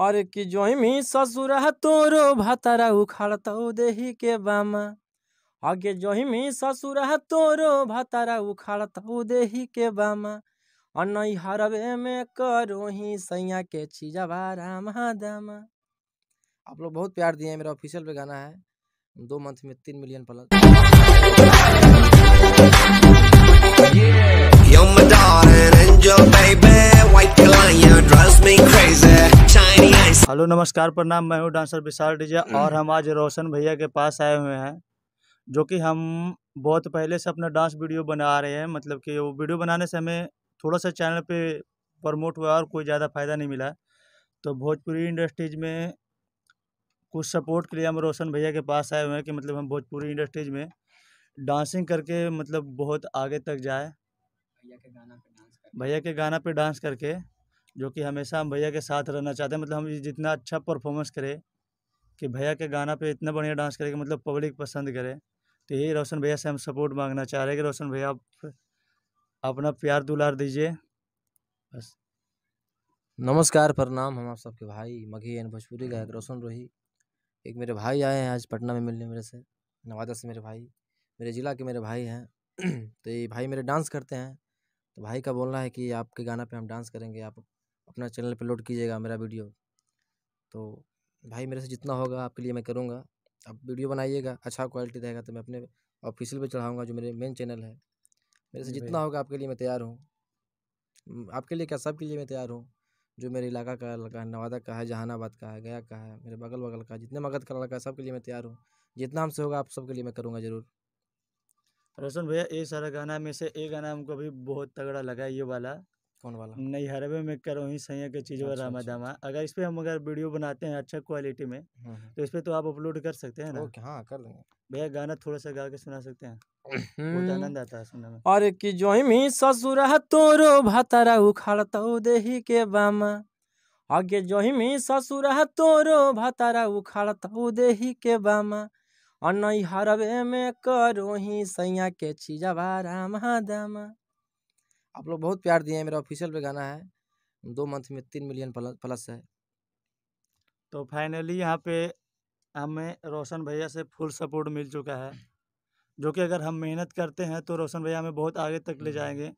अरे कि जोइमी ससुर तोरो भतरा उखाड़तौ तो देही के बामा आगे जोहिमी ससुर तोरो भतरा उखाड़तौ तो देही के बामा अन्नई हरवे में करो ही सैया के चीजा रामा दामा आप लोग बहुत प्यार दिए मेरा ऑफिशियल पे गाना है दो मंथ में तीन मिलियन प्लस हेलो नमस्कार प्रणाम मैं हूँ डांसर विशाल डिजा हम्म। और हम आज रोशन भैया के पास आए हुए हैं जो कि हम बहुत पहले से अपना डांस वीडियो बना रहे हैं मतलब कि वो वीडियो बनाने से हमें थोड़ा सा चैनल पे प्रमोट हुआ और कोई ज़्यादा फ़ायदा नहीं मिला तो भोजपुरी इंडस्ट्रीज़ में कुछ सपोर्ट के लिए हम रोशन भैया के पास आए हुए हैं कि मतलब हम भोजपुरी इंडस्ट्रीज़ में डांसिंग करके मतलब बहुत आगे तक जाए भैया के गाना पे डांस करके जो कि हमेशा हम भैया के साथ रहना चाहते हैं मतलब हम जितना अच्छा परफॉर्मेंस करें कि भैया के गाना पे इतना बढ़िया डांस करें कि मतलब पब्लिक पसंद करे तो यही रोशन भैया से हम सपोर्ट मांगना चाह रहे हैं कि रोशन भैया आप अपना प्यार दुलार दीजिए बस नमस्कार प्रणाम हम आप सबके भाई मघी एन भोजपुरी गायक रोशन रोही एक मेरे भाई आए हैं आज पटना में मिलने मेरे से नवादा से मेरे भाई मेरे ज़िला के मेरे भाई हैं तो ये भाई मेरे डांस करते हैं तो भाई का बोलना है कि आपके गाना पे हम डांस करेंगे आप अपना चैनल पर लोड कीजिएगा मेरा वीडियो तो भाई मेरे से जितना होगा आपके लिए मैं करूँगा आप वीडियो बनाइएगा अच्छा क्वालिटी रहेगा तो मैं अपने ऑफिशियल पे चढ़ाऊँगा जो मेरे मेन चैनल है मेरे से जितना होगा आपके लिए मैं तैयार हूँ आपके लिए क्या सबके लिए मैं तैयार हूँ जो मेरे इलाका का लड़का है नवादा का है जहानाबाद का है गया का है मेरे बगल बगल का जितने मगध का लड़का है सबके लिए मैं तैयार हूँ जितना हमसे होगा आप सबके लिए मैं करूँगा ज़रूर रोशन भैया ये सारा गाना में से एक गाना हमको अभी बहुत तगड़ा लगा ये वाला कौन वाला नहीं हरबे में कर वहीं सही है के चीज़ अच्छा, रामा अच्छा, दामा अच्छा। अगर इस पर हम अगर वीडियो बनाते हैं अच्छा क्वालिटी में हाँ, हाँ। तो इस पर तो आप अपलोड कर सकते हैं ना ओके हाँ कर लेंगे भैया गाना थोड़ा सा गा के सुना सकते हैं बहुत हम्म। आनंद आता है सुनने में और की जो ही ससुर तोरो भतरा उखाड़ तो देही के बामा आगे जो ही ससुर तोरो भतरा उखाड़ तो देही के बामा और नहीं हरबे में करो ही सैया के चीजवा रामा दामा आप लोग बहुत प्यार दिए हैं मेरा ऑफिशियल पे गाना है दो मंथ में तीन मिलियन प्लस है तो फाइनली यहाँ पे हमें रोशन भैया से फुल सपोर्ट मिल चुका है जो कि अगर हम मेहनत करते हैं तो रोशन भैया हमें बहुत आगे तक ले हम्म। जाएंगे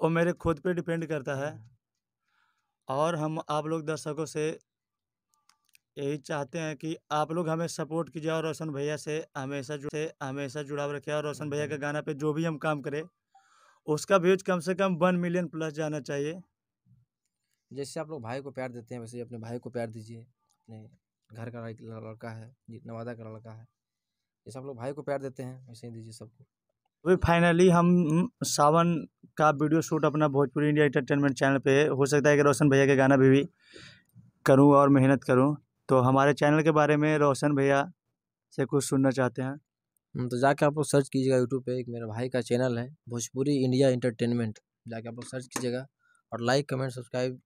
और मेरे खुद पे डिपेंड करता है हम्म। और हम आप लोग दर्शकों से यही चाहते हैं कि आप लोग हमें सपोर्ट कीजिए और रोशन भैया से हमेशा जुड़े हमेशा जुड़ाव रखें और रोशन भैया के हम्म। गाना पे जो भी हम काम करें उसका व्यूज कम से कम वन मिलियन प्लस जाना चाहिए जैसे आप लोग भाई को प्यार देते हैं वैसे ही अपने भाई को प्यार दीजिए अपने घर का लड़का है नवादा का लड़का है जैसे आप लोग भाई को प्यार देते हैं वैसे ही दीजिए सबको अभी फाइनली हम सावन का वीडियो शूट अपना भोजपुरी इंडिया इंटरटेनमेंट चैनल पे हो सकता है कि रोशन भैया के गाना भी, भी करूँ और मेहनत करूँ तो हमारे चैनल के बारे में रोशन भैया से कुछ सुनना चाहते हैं तो जाके आप लोग सर्च कीजिएगा यूट्यूब पे एक मेरे भाई का चैनल है भोजपुरी इंडिया इंटरटेनमेंट जाके आप लोग सर्च कीजिएगा और लाइक कमेंट सब्सक्राइब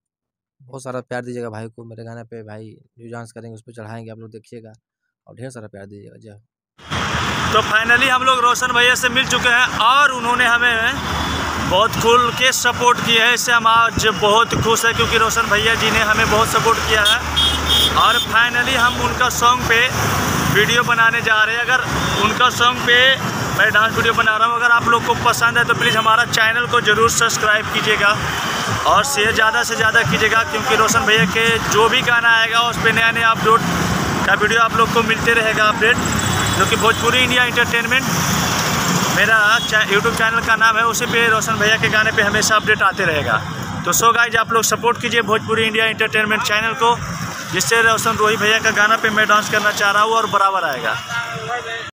बहुत सारा प्यार दीजिएगा भाई को मेरे गाने पे भाई जो डांस करेंगे उस पर चढ़ाएंगे आप लोग देखिएगा और ढेर सारा प्यार दीजिएगा जय तो फाइनली हम लोग रोशन भैया से मिल चुके हैं और उन्होंने हमें बहुत खुल के सपोर्ट किया है इससे हम आज बहुत खुश है क्योंकि रोशन भैया जी ने हमें बहुत सपोर्ट किया है और फाइनली हम उनका सॉन्ग पे वीडियो बनाने जा रहे हैं अगर उनका सॉन्ग पे मैं डांस वीडियो बना रहा हूँ अगर आप लोग को पसंद है तो प्लीज़ हमारा चैनल को ज़रूर सब्सक्राइब कीजिएगा और शेयर ज़्यादा से ज़्यादा कीजिएगा क्योंकि रोशन भैया के जो भी गाना आएगा उस पर नया नया अपलोड का वीडियो आप लोग को मिलते रहेगा अपडेट जो कि भोजपुरी इंडिया इंटरटेनमेंट मेरा चा, यूट्यूब चैनल का नाम है उसी पे रोशन भैया के गाने पे हमेशा अपडेट आते रहेगा तो सो गाइज आप लोग सपोर्ट कीजिए भोजपुरी इंडिया इंटरटेनमेंट चैनल को जिससे रोशन रोही भैया का गाना पे मैं डांस करना चाह रहा हूँ और बराबर आएगा